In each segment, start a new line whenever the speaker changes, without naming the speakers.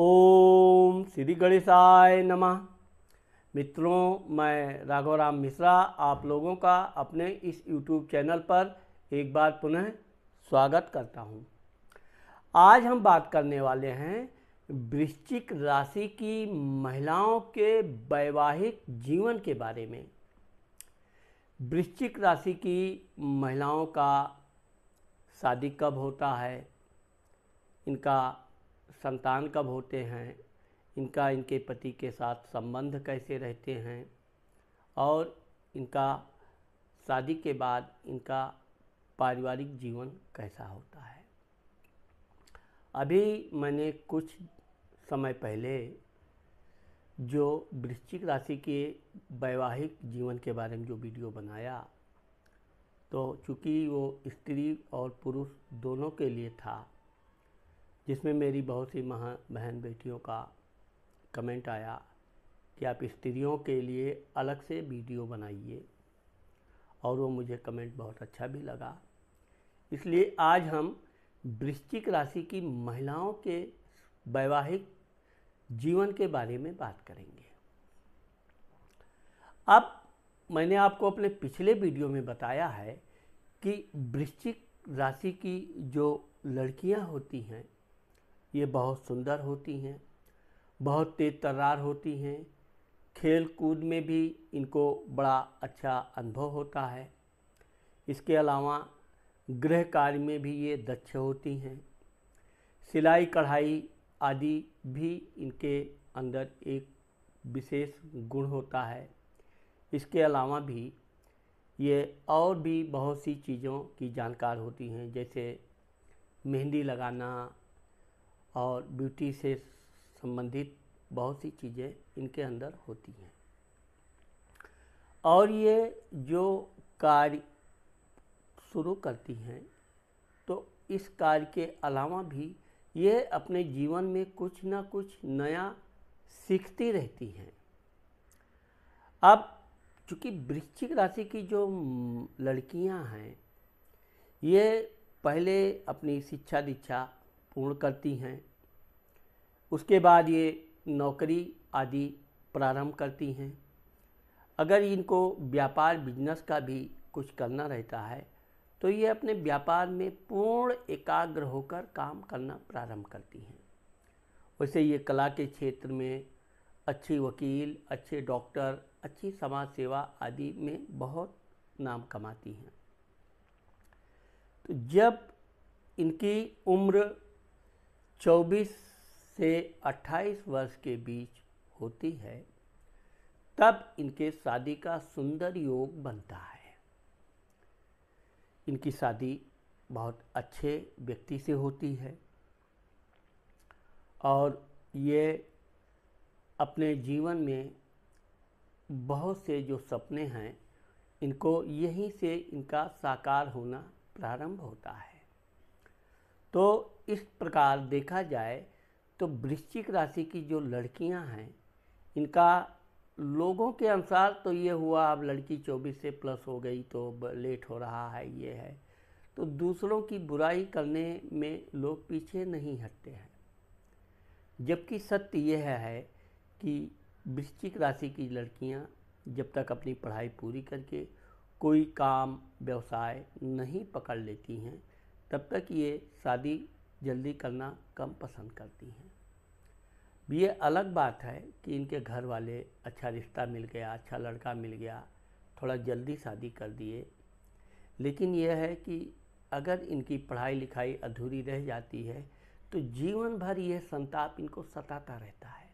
ओम श्री गणेशाय नमः मित्रों मैं राघवराम मिश्रा आप लोगों का अपने इस यूट्यूब चैनल पर एक बार पुनः स्वागत करता हूं। आज हम बात करने वाले हैं वृश्चिक राशि की महिलाओं के वैवाहिक जीवन के बारे में वृश्चिक राशि की महिलाओं का शादी कब होता है इनका संतान कब होते हैं इनका इनके पति के साथ संबंध कैसे रहते हैं और इनका शादी के बाद इनका पारिवारिक जीवन कैसा होता है अभी मैंने कुछ समय पहले जो वृश्चिक राशि के वैवाहिक जीवन के बारे में जो वीडियो बनाया तो चूँकि वो स्त्री और पुरुष दोनों के लिए था जिसमें मेरी बहुत सी महा बहन बेटियों का कमेंट आया कि आप स्त्रियों के लिए अलग से वीडियो बनाइए और वो मुझे कमेंट बहुत अच्छा भी लगा इसलिए आज हम वृश्चिक राशि की महिलाओं के वैवाहिक जीवन के बारे में बात करेंगे अब मैंने आपको अपने पिछले वीडियो में बताया है कि वृश्चिक राशि की जो लड़कियां होती हैं ये बहुत सुंदर होती हैं बहुत तेज तर्रार होती हैं खेल कूद में भी इनको बड़ा अच्छा अनुभव होता है इसके अलावा गृह कार्य में भी ये दक्ष होती हैं सिलाई कढ़ाई आदि भी इनके अंदर एक विशेष गुण होता है इसके अलावा भी ये और भी बहुत सी चीज़ों की जानकार होती हैं जैसे मेहंदी लगाना और ब्यूटी से संबंधित बहुत सी चीज़ें इनके अंदर होती हैं और ये जो कार्य शुरू करती हैं तो इस कार्य के अलावा भी ये अपने जीवन में कुछ ना कुछ नया सीखती रहती हैं अब चूँकि वृश्चिक राशि की जो लड़कियां हैं ये पहले अपनी शिक्षा दीक्षा पूर्ण करती हैं उसके बाद ये नौकरी आदि प्रारंभ करती हैं अगर इनको व्यापार बिजनेस का भी कुछ करना रहता है तो ये अपने व्यापार में पूर्ण एकाग्र होकर काम करना प्रारंभ करती हैं वैसे ये कला के क्षेत्र में अच्छी वकील अच्छे डॉक्टर अच्छी समाज सेवा आदि में बहुत नाम कमाती हैं तो जब इनकी उम्र 24 से 28 वर्ष के बीच होती है तब इनके शादी का सुंदर योग बनता है इनकी शादी बहुत अच्छे व्यक्ति से होती है और ये अपने जीवन में बहुत से जो सपने हैं इनको यहीं से इनका साकार होना प्रारंभ होता है तो इस प्रकार देखा जाए तो वृश्चिक राशि की जो लड़कियां हैं इनका लोगों के अनुसार तो ये हुआ अब लड़की 24 से प्लस हो गई तो लेट हो रहा है ये है तो दूसरों की बुराई करने में लोग पीछे नहीं हटते हैं जबकि सत्य यह है कि वृश्चिक राशि की लड़कियां जब तक अपनी पढ़ाई पूरी करके कोई काम व्यवसाय नहीं पकड़ लेती हैं तब तक ये शादी जल्दी करना कम पसंद करती हैं ये अलग बात है कि इनके घर वाले अच्छा रिश्ता मिल गया अच्छा लड़का मिल गया थोड़ा जल्दी शादी कर दिए लेकिन यह है कि अगर इनकी पढ़ाई लिखाई अधूरी रह जाती है तो जीवन भर यह संताप इनको सताता रहता है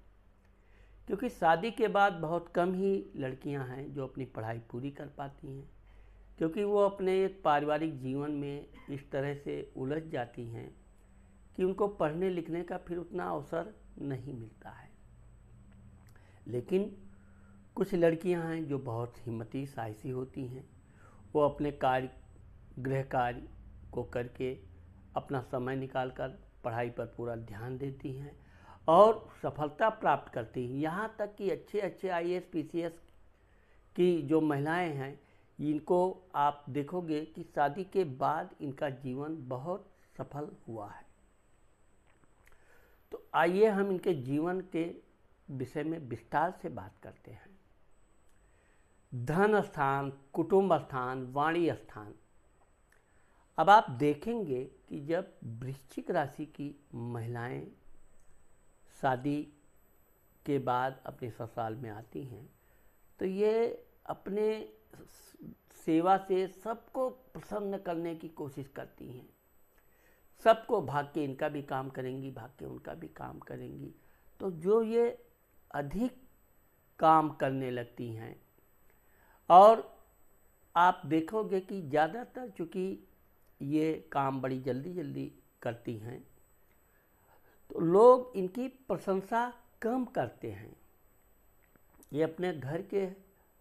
क्योंकि शादी के बाद बहुत कम ही लड़कियां हैं जो अपनी पढ़ाई पूरी कर पाती हैं क्योंकि वो अपने एक पारिवारिक जीवन में इस तरह से उलझ जाती हैं कि उनको पढ़ने लिखने का फिर उतना अवसर नहीं मिलता है लेकिन कुछ लड़कियां हैं जो बहुत हिम्मती साहसी होती हैं वो अपने कार्य गृह कार्य को करके अपना समय निकालकर पढ़ाई पर पूरा ध्यान देती हैं और सफलता प्राप्त करती हैं यहाँ तक कि अच्छे अच्छे आई एस की जो महिलाएं हैं इनको आप देखोगे कि शादी के बाद इनका जीवन बहुत सफल हुआ है आइए हम इनके जीवन के विषय में विस्तार से बात करते हैं धन स्थान कुटुंब स्थान वाणी स्थान अब आप देखेंगे कि जब वृश्चिक राशि की महिलाएं शादी के बाद अपने ससुराल में आती हैं तो ये अपने सेवा से सबको प्रसन्न करने की कोशिश करती हैं सबको भाग के इनका भी काम करेंगी भाग के उनका भी काम करेंगी तो जो ये अधिक काम करने लगती हैं और आप देखोगे कि ज़्यादातर चूँकि ये काम बड़ी जल्दी जल्दी करती हैं तो लोग इनकी प्रशंसा कम करते हैं ये अपने घर के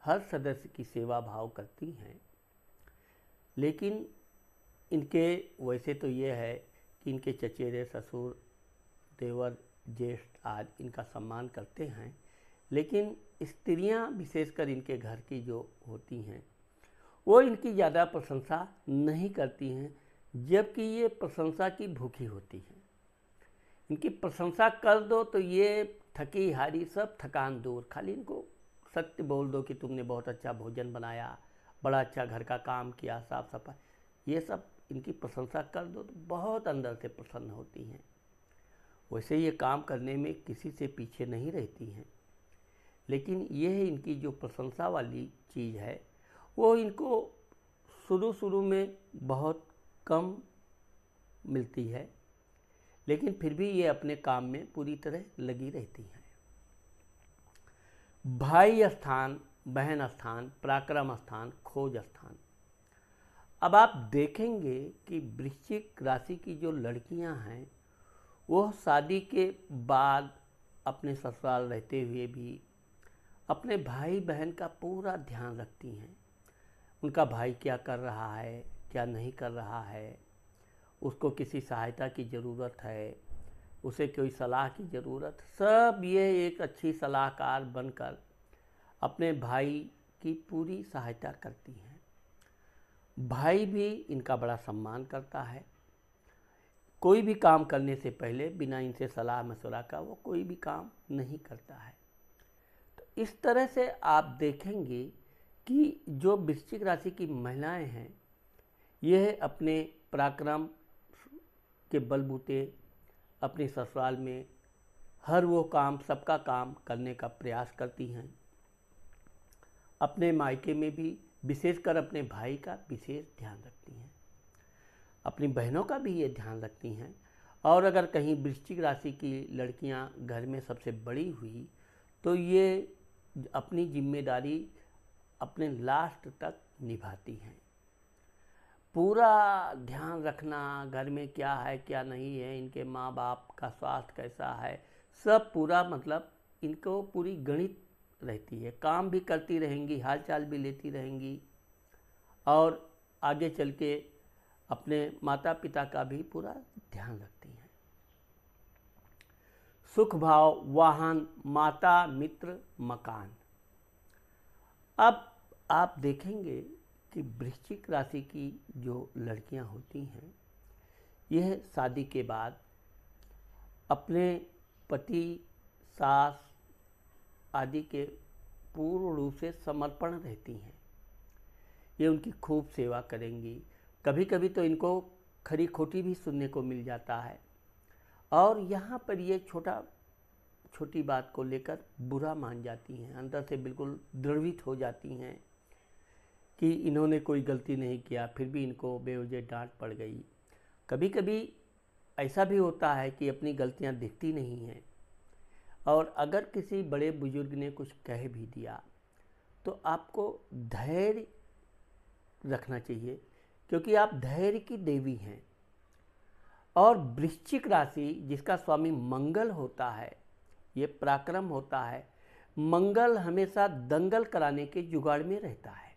हर सदस्य की सेवा भाव करती हैं लेकिन इनके वैसे तो ये है कि इनके चचेरे ससुर देवर ज्येष्ठ आदि इनका सम्मान करते हैं लेकिन स्त्रियां विशेषकर इनके घर की जो होती हैं वो इनकी ज़्यादा प्रशंसा नहीं करती हैं जबकि ये प्रशंसा की भूखी होती हैं इनकी प्रशंसा कर दो तो ये थकी हारी सब थकान दूर खाली इनको सत्य बोल दो कि तुमने बहुत अच्छा भोजन बनाया बड़ा अच्छा घर का काम किया साफ सफाई ये सब इनकी प्रशंसा कर दो तो बहुत अंदर से प्रसन्न होती हैं वैसे ये काम करने में किसी से पीछे नहीं रहती हैं लेकिन यह इनकी जो प्रशंसा वाली चीज़ है वो इनको शुरू शुरू में बहुत कम मिलती है लेकिन फिर भी ये अपने काम में पूरी तरह लगी रहती हैं भाई स्थान बहन स्थान पराक्रम स्थान खोज स्थान अब आप देखेंगे कि वृश्चिक राशि की जो लड़कियां हैं वो शादी के बाद अपने ससुराल रहते हुए भी अपने भाई बहन का पूरा ध्यान रखती हैं उनका भाई क्या कर रहा है क्या नहीं कर रहा है उसको किसी सहायता की ज़रूरत है उसे कोई सलाह की ज़रूरत सब ये एक अच्छी सलाहकार बनकर अपने भाई की पूरी सहायता करती हैं भाई भी इनका बड़ा सम्मान करता है कोई भी काम करने से पहले बिना इनसे सलाह मशवरा का वो कोई भी काम नहीं करता है तो इस तरह से आप देखेंगे कि जो वृश्चिक राशि की महिलाएं हैं यह अपने पराक्रम के बलबूते अपने ससुराल में हर वो काम सबका काम करने का प्रयास करती हैं अपने मायके में भी विशेषकर अपने भाई का विशेष ध्यान रखती हैं अपनी बहनों का भी ये ध्यान रखती हैं और अगर कहीं वृश्चिक राशि की लड़कियां घर में सबसे बड़ी हुई तो ये अपनी जिम्मेदारी अपने लास्ट तक निभाती हैं पूरा ध्यान रखना घर में क्या है क्या नहीं है इनके माँ बाप का स्वास्थ्य कैसा है सब पूरा मतलब इनको पूरी गणित रहती है काम भी करती रहेंगी हालचाल भी लेती रहेंगी और आगे चल के अपने माता पिता का भी पूरा ध्यान रखती हैं सुख भाव वाहन माता मित्र मकान अब आप देखेंगे कि वृश्चिक राशि की जो लड़कियां होती हैं यह शादी के बाद अपने पति सास आदि के पूर्ण रूप से समर्पण रहती हैं ये उनकी खूब सेवा करेंगी कभी कभी तो इनको खरी खोटी भी सुनने को मिल जाता है और यहाँ पर ये छोटा छोटी बात को लेकर बुरा मान जाती हैं अंदर से बिल्कुल द्रवित हो जाती हैं कि इन्होंने कोई गलती नहीं किया फिर भी इनको बेवजह डांट पड़ गई कभी कभी ऐसा भी होता है कि अपनी गलतियाँ दिखती नहीं हैं और अगर किसी बड़े बुजुर्ग ने कुछ कह भी दिया तो आपको धैर्य रखना चाहिए क्योंकि आप धैर्य की देवी हैं और वृश्चिक राशि जिसका स्वामी मंगल होता है ये पराक्रम होता है मंगल हमेशा दंगल कराने के जुगाड़ में रहता है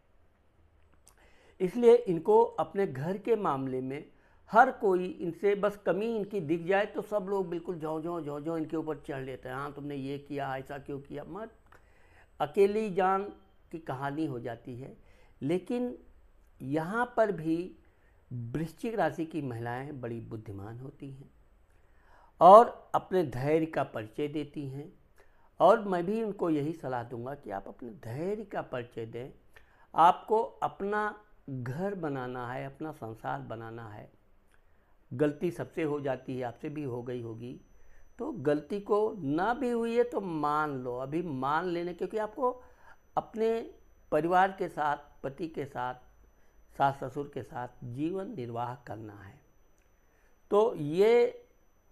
इसलिए इनको अपने घर के मामले में हर कोई इनसे बस कमी इनकी दिख जाए तो सब लोग बिल्कुल झों झों झों झों इनके ऊपर चढ़ लेते हैं हाँ तुमने ये किया ऐसा क्यों किया मत अकेली जान की कहानी हो जाती है लेकिन यहाँ पर भी वृश्चिक राशि की महिलाएं बड़ी बुद्धिमान होती हैं और अपने धैर्य का परिचय देती हैं और मैं भी उनको यही सलाह दूंगा कि आप अपने धैर्य का परिचय दें आपको अपना घर बनाना है अपना संसार बनाना है गलती सबसे हो जाती है आपसे भी हो गई होगी तो गलती को ना भी हुई है तो मान लो अभी मान लेने क्योंकि आपको अपने परिवार के साथ पति के साथ सास ससुर के साथ जीवन निर्वाह करना है तो ये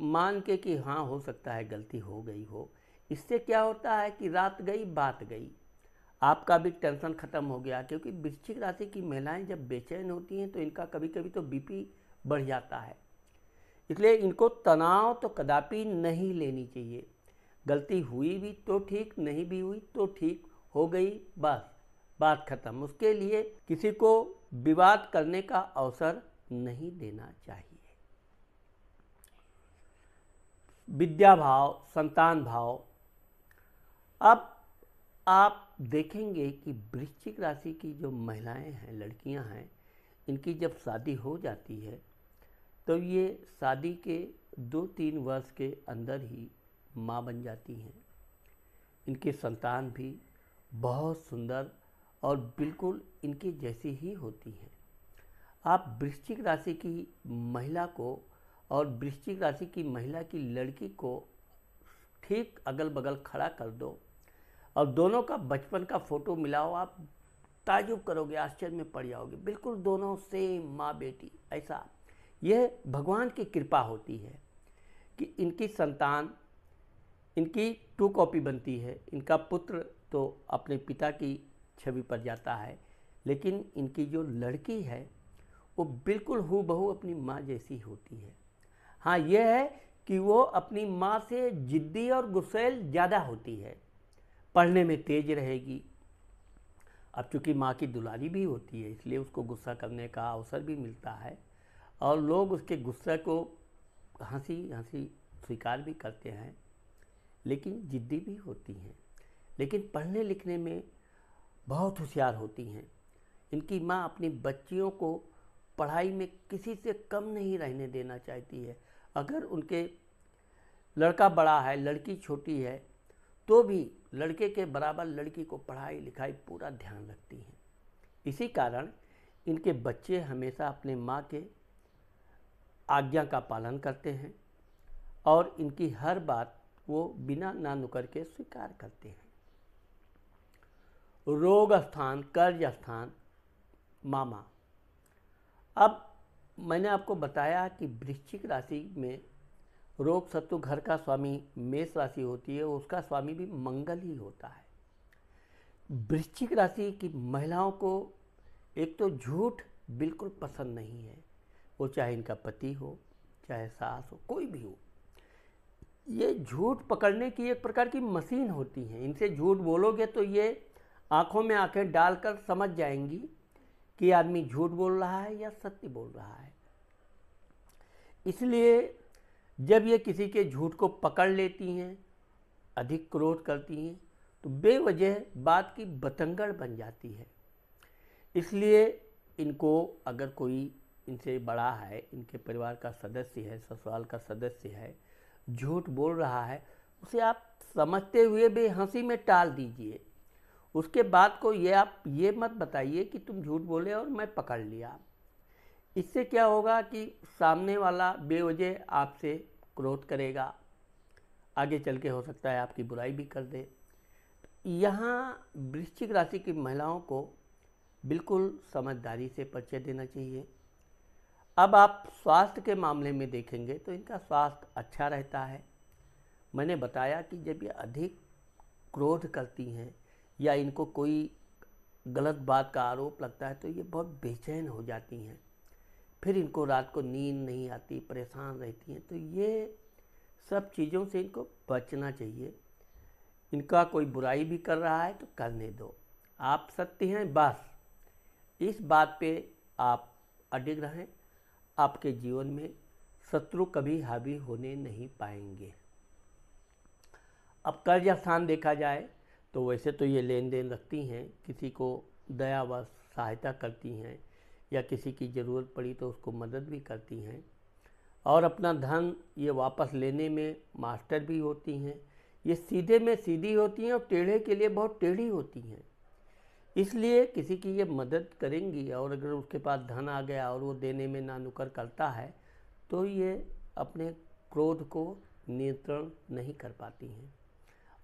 मान के कि हाँ हो सकता है गलती हो गई हो इससे क्या होता है कि रात गई बात गई आपका भी टेंशन ख़त्म हो गया क्योंकि वृश्चिक राशि की महिलाएं जब बेचैन होती हैं तो इनका कभी कभी तो बीपी बढ़ जाता है इसलिए इनको तनाव तो कदापि नहीं लेनी चाहिए गलती हुई भी तो ठीक नहीं भी हुई तो ठीक हो गई बस बात खत्म उसके लिए किसी को विवाद करने का अवसर नहीं देना चाहिए विद्या भाव संतान भाव अब आप देखेंगे कि वृश्चिक राशि की जो महिलाएं हैं लड़कियां हैं इनकी जब शादी हो जाती है तो ये शादी के दो तीन वर्ष के अंदर ही माँ बन जाती हैं इनके संतान भी बहुत सुंदर और बिल्कुल इनके जैसी ही होती हैं आप वृश्चिक राशि की महिला को और वृश्चिक राशि की महिला की लड़की को ठीक अगल बगल खड़ा कर दो और दोनों का बचपन का फ़ोटो मिलाओ आप ताजुब करोगे आश्चर्य में पड़ जाओगे बिल्कुल दोनों सेम माँ बेटी ऐसा यह भगवान की कृपा होती है कि इनकी संतान इनकी टू कॉपी बनती है इनका पुत्र तो अपने पिता की छवि पर जाता है लेकिन इनकी जो लड़की है वो बिल्कुल हु बहू अपनी माँ जैसी होती है हाँ यह है कि वो अपनी माँ से जिद्दी और गुस्सेल ज़्यादा होती है पढ़ने में तेज रहेगी अब चूँकि माँ की दुलारी भी होती है इसलिए उसको गुस्सा करने का अवसर भी मिलता है और लोग उसके गुस्से को हंसी हंसी स्वीकार भी करते हैं लेकिन ज़िद्दी भी होती हैं लेकिन पढ़ने लिखने में बहुत होशियार होती हैं इनकी माँ अपनी बच्चियों को पढ़ाई में किसी से कम नहीं रहने देना चाहती है अगर उनके लड़का बड़ा है लड़की छोटी है तो भी लड़के के बराबर लड़की को पढ़ाई लिखाई पूरा ध्यान रखती हैं इसी कारण इनके बच्चे हमेशा अपने माँ के आज्ञा का पालन करते हैं और इनकी हर बात वो बिना ना नुकर के स्वीकार करते हैं रोग स्थान कर्ज स्थान मामा अब मैंने आपको बताया कि वृश्चिक राशि में रोग सत्व घर का स्वामी मेष राशि होती है उसका स्वामी भी मंगल ही होता है वृश्चिक राशि की महिलाओं को एक तो झूठ बिल्कुल पसंद नहीं है वो चाहे इनका पति हो चाहे सास हो कोई भी हो ये झूठ पकड़ने की एक प्रकार की मशीन होती है इनसे झूठ बोलोगे तो ये आंखों में आंखें डालकर समझ जाएंगी कि आदमी झूठ बोल रहा है या सत्य बोल रहा है इसलिए जब ये किसी के झूठ को पकड़ लेती हैं अधिक क्रोध करती हैं तो बेवजह बात की बतंगड़ बन जाती है इसलिए इनको अगर कोई इनसे बड़ा है इनके परिवार का सदस्य है ससुराल का सदस्य है झूठ बोल रहा है उसे आप समझते हुए भी हंसी में टाल दीजिए उसके बाद को ये आप ये मत बताइए कि तुम झूठ बोले और मैं पकड़ लिया इससे क्या होगा कि सामने वाला बेवजह आपसे क्रोध करेगा आगे चल के हो सकता है आपकी बुराई भी कर दे यहाँ वृश्चिक राशि की महिलाओं को बिल्कुल समझदारी से परिचय देना चाहिए अब आप स्वास्थ्य के मामले में देखेंगे तो इनका स्वास्थ्य अच्छा रहता है मैंने बताया कि जब ये अधिक क्रोध करती हैं या इनको कोई गलत बात का आरोप लगता है तो ये बहुत बेचैन हो जाती हैं फिर इनको रात को नींद नहीं आती परेशान रहती हैं तो ये सब चीज़ों से इनको बचना चाहिए इनका कोई बुराई भी कर रहा है तो करने दो आप सत्य हैं बस इस बात पे आप अडिग रहें आपके जीवन में शत्रु कभी हावी होने नहीं पाएंगे अब कर्ज स्थान देखा जाए तो वैसे तो ये लेन देन रखती हैं किसी को दया व सहायता करती हैं या किसी की ज़रूरत पड़ी तो उसको मदद भी करती हैं और अपना धन ये वापस लेने में मास्टर भी होती हैं ये सीधे में सीधी होती हैं और टेढ़े के लिए बहुत टेढ़ी होती हैं इसलिए किसी की ये मदद करेंगी और अगर उसके पास धन आ गया और वो देने में नानुकर करता है तो ये अपने क्रोध को नियंत्रण नहीं कर पाती हैं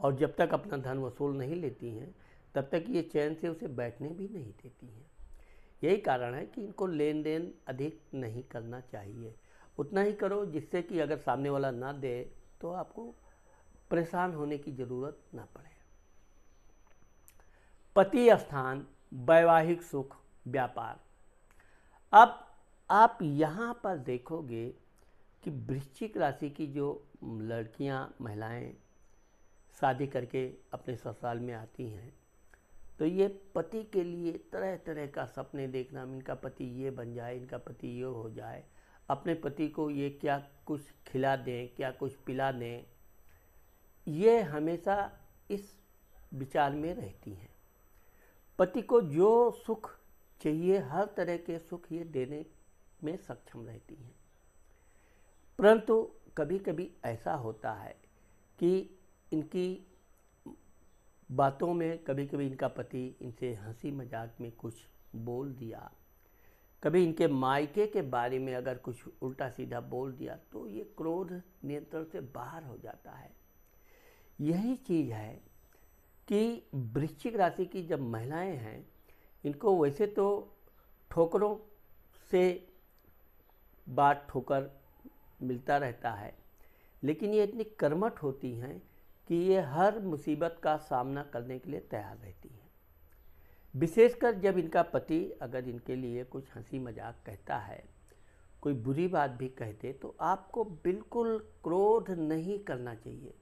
और जब तक अपना धन वसूल नहीं लेती हैं तब तक ये चैन से उसे बैठने भी नहीं देती हैं यही कारण है कि इनको लेन देन अधिक नहीं करना चाहिए उतना ही करो जिससे कि अगर सामने वाला ना दे तो आपको परेशान होने की ज़रूरत ना पड़े पति स्थान वैवाहिक सुख व्यापार अब आप यहाँ पर देखोगे कि वृश्चिक राशि की जो लड़कियाँ महिलाएं शादी करके अपने ससुराल में आती हैं तो ये पति के लिए तरह तरह का सपने देखना इनका पति ये बन जाए इनका पति ये हो जाए अपने पति को ये क्या कुछ खिला दें क्या कुछ पिला दें ये हमेशा इस विचार में रहती हैं पति को जो सुख चाहिए हर तरह के सुख ये देने में सक्षम रहती हैं परंतु कभी कभी ऐसा होता है कि इनकी बातों में कभी कभी इनका पति इनसे हंसी मजाक में कुछ बोल दिया कभी इनके मायके के बारे में अगर कुछ उल्टा सीधा बोल दिया तो ये क्रोध नियंत्रण से बाहर हो जाता है यही चीज़ है कि वृश्चिक राशि की जब महिलाएं हैं इनको वैसे तो ठोकरों से बात ठोकर मिलता रहता है लेकिन ये इतनी कर्मठ होती हैं कि ये हर मुसीबत का सामना करने के लिए तैयार रहती हैं विशेषकर जब इनका पति अगर इनके लिए कुछ हंसी मजाक कहता है कोई बुरी बात भी कहते तो आपको बिल्कुल क्रोध नहीं करना चाहिए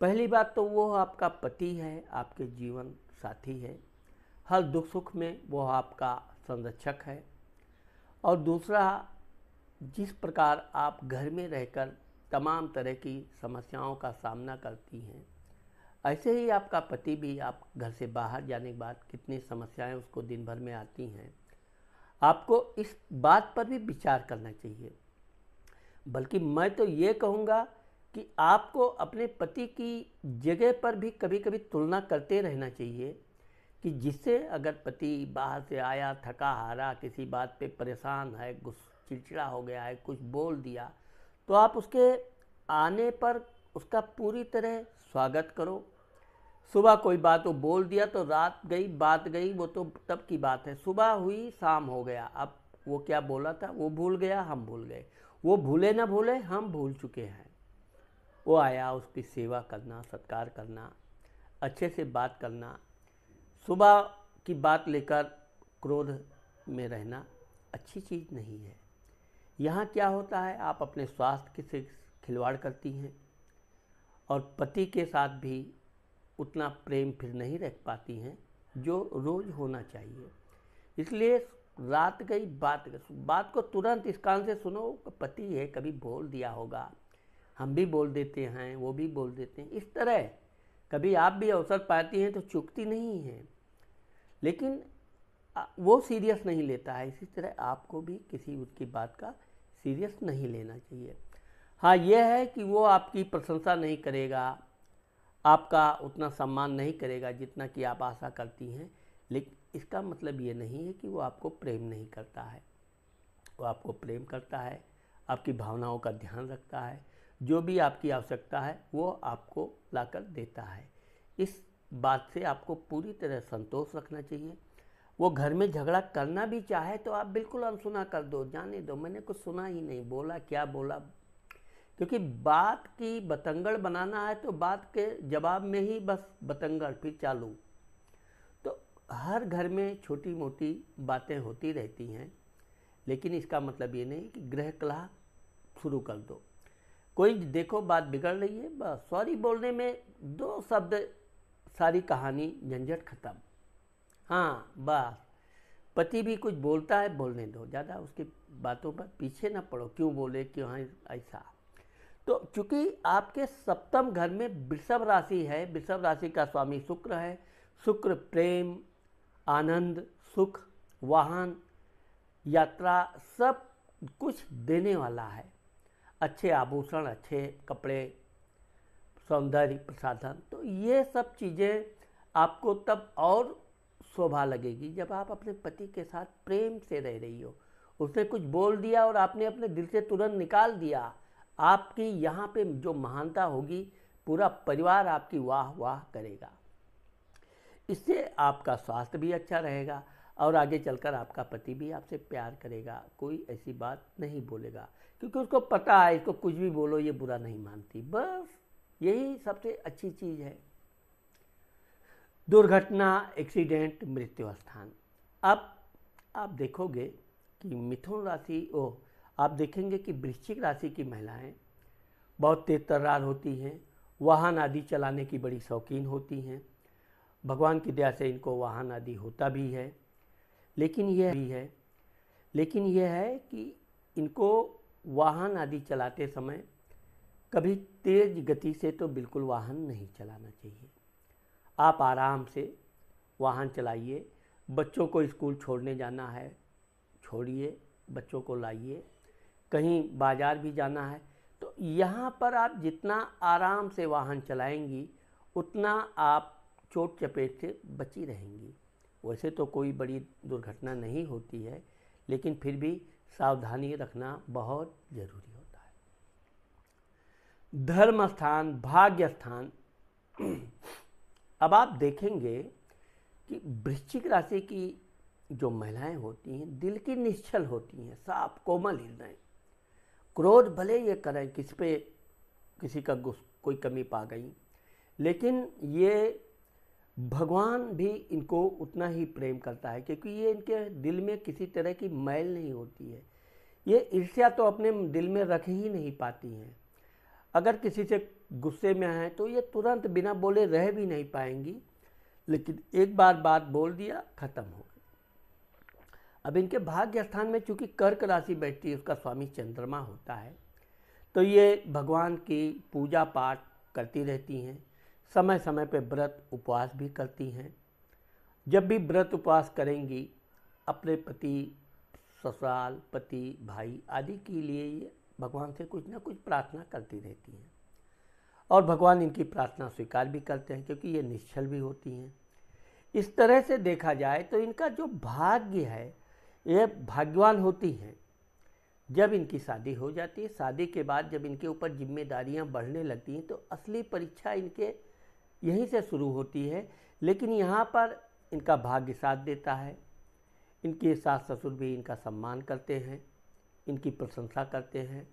पहली बात तो वो आपका पति है आपके जीवन साथी है हर दुख सुख में वो आपका संरक्षक है और दूसरा जिस प्रकार आप घर में रहकर तमाम तरह की समस्याओं का सामना करती हैं ऐसे ही आपका पति भी आप घर से बाहर जाने के बाद कितनी समस्याएं उसको दिन भर में आती हैं आपको इस बात पर भी विचार करना चाहिए बल्कि मैं तो ये कहूँगा कि आपको अपने पति की जगह पर भी कभी कभी तुलना करते रहना चाहिए कि जिससे अगर पति बाहर से आया थका हारा किसी बात पे परेशान है गुस्सा चिड़चिड़ा हो गया है कुछ बोल दिया तो आप उसके आने पर उसका पूरी तरह स्वागत करो सुबह कोई बात वो बोल दिया तो रात गई बात गई वो तो तब की बात है सुबह हुई शाम हो गया अब वो क्या बोला था वो भूल गया हम भूल गए वो भूले ना भूले हम भूल चुके हैं वो आया उसकी सेवा करना सत्कार करना अच्छे से बात करना सुबह की बात लेकर क्रोध में रहना अच्छी चीज़ नहीं है यहाँ क्या होता है आप अपने स्वास्थ्य से खिलवाड़ करती हैं और पति के साथ भी उतना प्रेम फिर नहीं रख पाती हैं जो रोज़ होना चाहिए इसलिए रात गई बात गई बात को तुरंत इस कान से सुनो पति है कभी बोल दिया होगा हम भी बोल देते हैं वो भी बोल देते हैं इस तरह कभी आप भी अवसर पाती हैं तो चुकती नहीं है लेकिन वो सीरियस नहीं लेता है इसी तरह आपको भी किसी उसकी बात का सीरियस नहीं लेना चाहिए हाँ यह है कि वो आपकी प्रशंसा नहीं करेगा आपका उतना सम्मान नहीं करेगा जितना कि आप आशा करती हैं लेकिन इसका मतलब ये नहीं है कि वो आपको प्रेम नहीं करता है वो आपको प्रेम करता है आपकी भावनाओं का ध्यान रखता है जो भी आपकी आवश्यकता है वो आपको लाकर देता है इस बात से आपको पूरी तरह संतोष रखना चाहिए वो घर में झगड़ा करना भी चाहे तो आप बिल्कुल अनसुना कर दो जाने दो मैंने कुछ सुना ही नहीं बोला क्या बोला क्योंकि बात की बतंगड़ बनाना है तो बात के जवाब में ही बस बतंगड़ फिर चालू तो हर घर में छोटी मोटी बातें होती रहती हैं लेकिन इसका मतलब ये नहीं कि गृह कला शुरू कर दो कोई देखो बात बिगड़ रही है बस सॉरी बोलने में दो शब्द सारी कहानी झंझट खत्म हाँ बस पति भी कुछ बोलता है बोलने दो ज़्यादा उसकी बातों पर पीछे ना पड़ो क्यों बोले क्यों हाँ ऐसा तो चूंकि आपके सप्तम घर में वृषभ राशि है वृषभ राशि का स्वामी शुक्र है शुक्र प्रेम आनंद सुख वाहन यात्रा सब कुछ देने वाला है अच्छे आभूषण अच्छे कपड़े सौंदर्य प्रसाधन तो ये सब चीज़ें आपको तब और शोभा लगेगी जब आप अपने पति के साथ प्रेम से रह रही हो उसने कुछ बोल दिया और आपने अपने दिल से तुरंत निकाल दिया आपकी यहाँ पे जो महानता होगी पूरा परिवार आपकी वाह वाह करेगा इससे आपका स्वास्थ्य भी अच्छा रहेगा और आगे चलकर आपका पति भी आपसे प्यार करेगा कोई ऐसी बात नहीं बोलेगा क्योंकि उसको पता है इसको कुछ भी बोलो ये बुरा नहीं मानती बस यही सबसे अच्छी चीज़ है दुर्घटना एक्सीडेंट मृत्यु स्थान अब आप देखोगे कि मिथुन राशि ओ आप देखेंगे कि वृश्चिक राशि की महिलाएं बहुत तेज तर्रार होती हैं वाहन आदि चलाने की बड़ी शौकीन होती हैं भगवान की दया से इनको वाहन आदि होता भी है लेकिन यह भी है लेकिन यह है कि इनको वाहन आदि चलाते समय कभी तेज गति से तो बिल्कुल वाहन नहीं चलाना चाहिए आप आराम से वाहन चलाइए बच्चों को स्कूल छोड़ने जाना है छोड़िए बच्चों को लाइए कहीं बाज़ार भी जाना है तो यहाँ पर आप जितना आराम से वाहन चलाएंगी उतना आप चोट चपेट से बची रहेंगी वैसे तो कोई बड़ी दुर्घटना नहीं होती है लेकिन फिर भी सावधानी रखना बहुत जरूरी होता है धर्म स्थान भाग्य स्थान अब आप देखेंगे कि वृश्चिक राशि की जो महिलाएं होती हैं दिल की निश्चल होती हैं साफ कोमल हृदय क्रोध भले ये करें किस पे किसी का कोई कमी पा गई लेकिन ये भगवान भी इनको उतना ही प्रेम करता है क्योंकि ये इनके दिल में किसी तरह की मैल नहीं होती है ये ईर्ष्या तो अपने दिल में रख ही नहीं पाती हैं अगर किसी से गुस्से में आए तो ये तुरंत बिना बोले रह भी नहीं पाएंगी लेकिन एक बार बात बोल दिया खत्म हो गई अब इनके भाग्य स्थान में चूंकि कर्क राशि बैठती है उसका स्वामी चंद्रमा होता है तो ये भगवान की पूजा पाठ करती रहती हैं समय समय पर व्रत उपवास भी करती हैं जब भी व्रत उपवास करेंगी अपने पति ससुराल पति भाई आदि के लिए ये भगवान से कुछ ना कुछ प्रार्थना करती रहती हैं और भगवान इनकी प्रार्थना स्वीकार भी करते हैं क्योंकि ये निश्चल भी होती हैं इस तरह से देखा जाए तो इनका जो भाग्य है ये भाग्यवान होती हैं जब इनकी शादी हो जाती है शादी के बाद जब इनके ऊपर जिम्मेदारियां बढ़ने लगती हैं तो असली परीक्षा इनके यहीं से शुरू होती है लेकिन यहाँ पर इनका भाग्य साथ देता है इनके सास ससुर भी इनका सम्मान करते हैं इनकी प्रशंसा करते हैं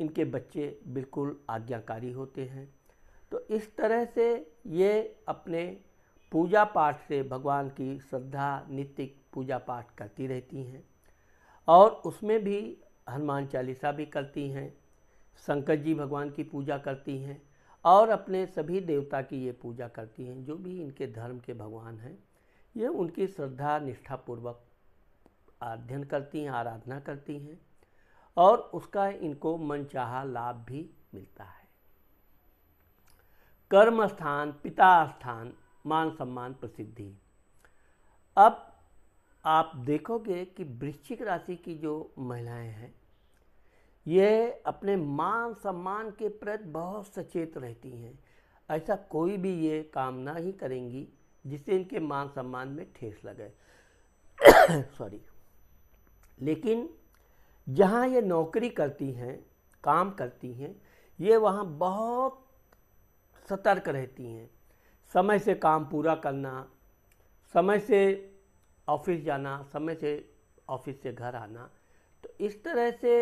इनके बच्चे बिल्कुल आज्ञाकारी होते हैं तो इस तरह से ये अपने पूजा पाठ से भगवान की श्रद्धा नित्य पूजा पाठ करती रहती हैं और उसमें भी हनुमान चालीसा भी करती हैं शंकर जी भगवान की पूजा करती हैं और अपने सभी देवता की ये पूजा करती हैं जो भी इनके धर्म के भगवान हैं ये उनकी श्रद्धा निष्ठापूर्वक अध्ययन करती हैं आराधना करती हैं और उसका इनको मनचाहा लाभ भी मिलता है कर्म स्थान पिता स्थान मान सम्मान प्रसिद्धि अब आप देखोगे कि वृश्चिक राशि की जो महिलाएं हैं ये अपने मान सम्मान के प्रति बहुत सचेत रहती हैं ऐसा कोई भी ये काम ना ही करेंगी जिससे इनके मान सम्मान में ठेस लगे सॉरी लेकिन जहाँ ये नौकरी करती हैं काम करती हैं ये वहाँ बहुत सतर्क रहती हैं समय से काम पूरा करना समय से ऑफिस जाना समय से ऑफिस से घर आना तो इस तरह से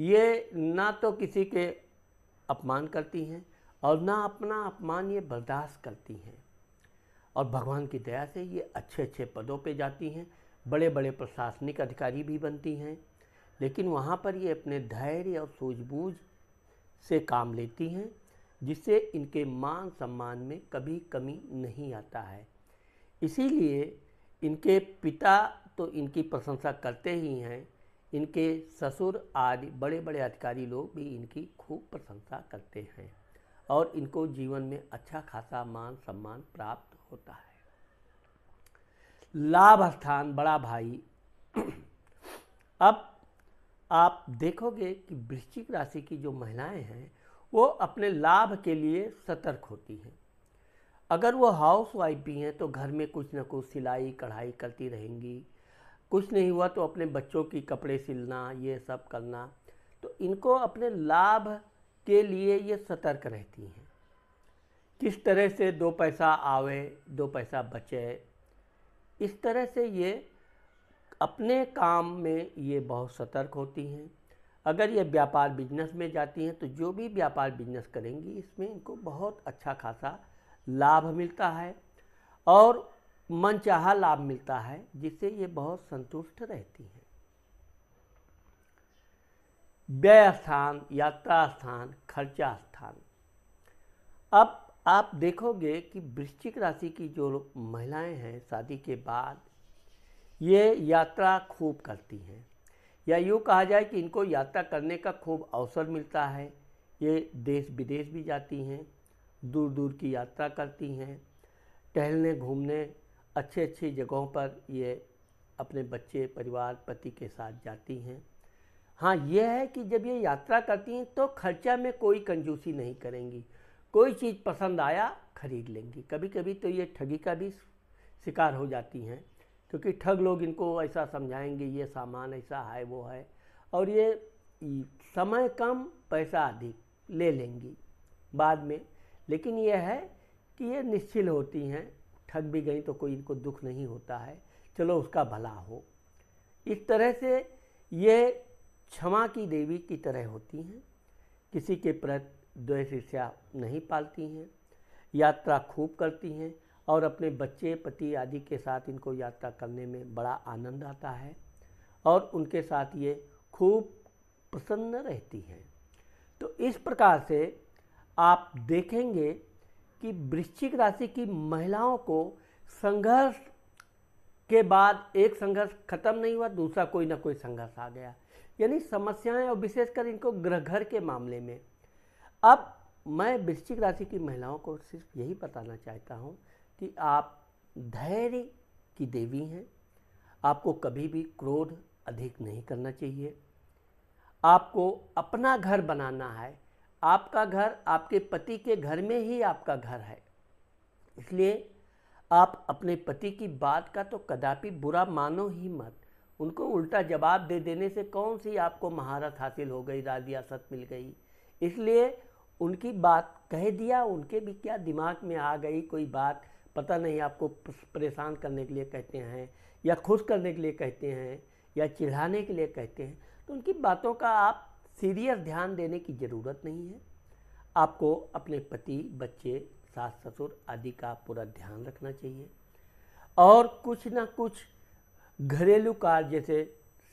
ये ना तो किसी के अपमान करती हैं और ना अपना अपमान ये बर्दाश्त करती हैं और भगवान की दया से ये अच्छे अच्छे पदों पे जाती हैं बड़े बड़े प्रशासनिक अधिकारी भी बनती हैं लेकिन वहाँ पर ये अपने धैर्य और सूझबूझ से काम लेती हैं जिससे इनके मान सम्मान में कभी कमी नहीं आता है इसीलिए इनके पिता तो इनकी प्रशंसा करते ही हैं इनके ससुर आदि बड़े बड़े अधिकारी लोग भी इनकी खूब प्रशंसा करते हैं और इनको जीवन में अच्छा खासा मान सम्मान प्राप्त होता है लाभ स्थान बड़ा भाई अब आप देखोगे कि वृश्चिक राशि की जो महिलाएं हैं वो अपने लाभ के लिए सतर्क होती हैं अगर वो हाउस वाइफ भी हैं तो घर में कुछ ना कुछ सिलाई कढ़ाई करती रहेंगी कुछ नहीं हुआ तो अपने बच्चों की कपड़े सिलना ये सब करना तो इनको अपने लाभ के लिए ये सतर्क रहती हैं किस तरह से दो पैसा आवे दो पैसा बचे इस तरह से ये अपने काम में ये बहुत सतर्क होती हैं अगर ये व्यापार बिजनेस में जाती हैं तो जो भी व्यापार बिजनेस करेंगी इसमें इनको बहुत अच्छा खासा लाभ मिलता है और मनचाहा लाभ मिलता है जिससे ये बहुत संतुष्ट रहती हैं व्यय स्थान यात्रा स्थान खर्चा स्थान अब आप देखोगे कि वृश्चिक राशि की जो महिलाएं हैं शादी के बाद ये यात्रा खूब करती हैं या यूँ कहा जाए कि इनको यात्रा करने का खूब अवसर मिलता है ये देश विदेश भी जाती हैं दूर दूर की यात्रा करती हैं टहलने घूमने अच्छी अच्छी जगहों पर ये अपने बच्चे परिवार पति के साथ जाती हैं हाँ यह है कि जब ये यात्रा करती हैं तो खर्चा में कोई कंजूसी नहीं करेंगी कोई चीज़ पसंद आया खरीद लेंगी कभी कभी तो ये ठगी का भी शिकार हो जाती हैं क्योंकि ठग लोग इनको ऐसा समझाएंगे ये सामान ऐसा है वो है और ये समय कम पैसा अधिक ले लेंगी बाद में लेकिन यह है कि ये निश्चिल होती हैं ठग भी गई तो कोई इनको दुख नहीं होता है चलो उसका भला हो इस तरह से ये क्षमा की देवी की तरह होती हैं किसी के प्रति द्वेष ईर्ष्या नहीं पालती हैं यात्रा खूब करती हैं और अपने बच्चे पति आदि के साथ इनको यात्रा करने में बड़ा आनंद आता है और उनके साथ ये खूब प्रसन्न रहती हैं तो इस प्रकार से आप देखेंगे कि वृश्चिक राशि की महिलाओं को संघर्ष के बाद एक संघर्ष खत्म नहीं हुआ दूसरा कोई ना कोई संघर्ष आ गया यानी समस्याएं और विशेषकर इनको ग्रह घर के मामले में अब मैं वृश्चिक राशि की महिलाओं को सिर्फ यही बताना चाहता हूँ कि आप धैर्य की देवी हैं आपको कभी भी क्रोध अधिक नहीं करना चाहिए आपको अपना घर बनाना है आपका घर आपके पति के घर में ही आपका घर है इसलिए आप अपने पति की बात का तो कदापि बुरा मानो ही मत उनको उल्टा जवाब दे देने से कौन सी आपको महारत हासिल हो गई राजियासत मिल गई इसलिए उनकी बात कह दिया उनके भी क्या दिमाग में आ गई कोई बात पता नहीं आपको परेशान करने के लिए कहते हैं या खुश करने के लिए कहते हैं या चिढ़ाने के लिए कहते हैं तो उनकी बातों का आप सीरियस ध्यान देने की ज़रूरत नहीं है आपको अपने पति बच्चे सास ससुर आदि का पूरा ध्यान रखना चाहिए और कुछ ना कुछ घरेलू कार्य जैसे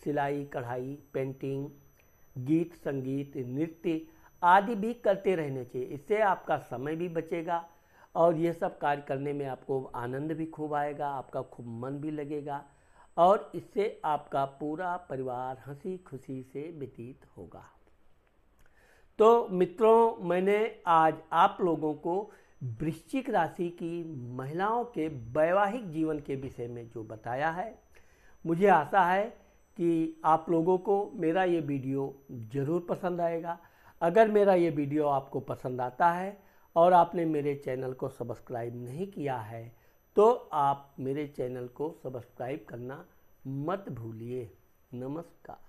सिलाई कढ़ाई पेंटिंग गीत संगीत नृत्य आदि भी करते रहने चाहिए इससे आपका समय भी बचेगा और यह सब कार्य करने में आपको आनंद भी खूब आएगा आपका खूब मन भी लगेगा और इससे आपका पूरा परिवार हंसी खुशी से व्यतीत होगा तो मित्रों मैंने आज आप लोगों को वृश्चिक राशि की महिलाओं के वैवाहिक जीवन के विषय में जो बताया है मुझे आशा है कि आप लोगों को मेरा ये वीडियो ज़रूर पसंद आएगा अगर मेरा ये वीडियो आपको पसंद आता है और आपने मेरे चैनल को सब्सक्राइब नहीं किया है तो आप मेरे चैनल को सब्सक्राइब करना मत भूलिए नमस्कार